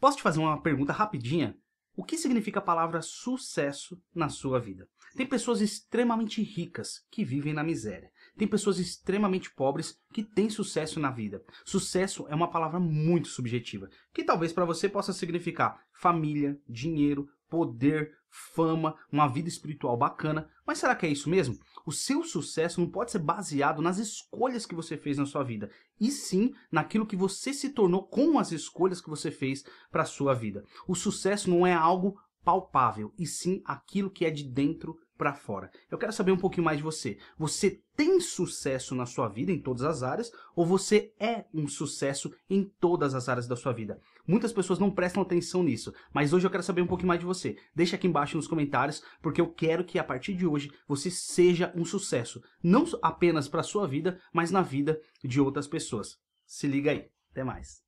Posso te fazer uma pergunta rapidinha? O que significa a palavra sucesso na sua vida? Tem pessoas extremamente ricas que vivem na miséria. Tem pessoas extremamente pobres que têm sucesso na vida. Sucesso é uma palavra muito subjetiva, que talvez para você possa significar família, dinheiro, poder, fama, uma vida espiritual bacana. Mas será que é isso mesmo? O seu sucesso não pode ser baseado nas escolhas que você fez na sua vida, e sim naquilo que você se tornou com as escolhas que você fez para a sua vida. O sucesso não é algo palpável, e sim aquilo que é de dentro para fora. Eu quero saber um pouquinho mais de você. Você tem sucesso na sua vida em todas as áreas ou você é um sucesso em todas as áreas da sua vida? Muitas pessoas não prestam atenção nisso, mas hoje eu quero saber um pouquinho mais de você. Deixa aqui embaixo nos comentários, porque eu quero que a partir de hoje você seja um sucesso, não apenas para sua vida, mas na vida de outras pessoas. Se liga aí. Até mais.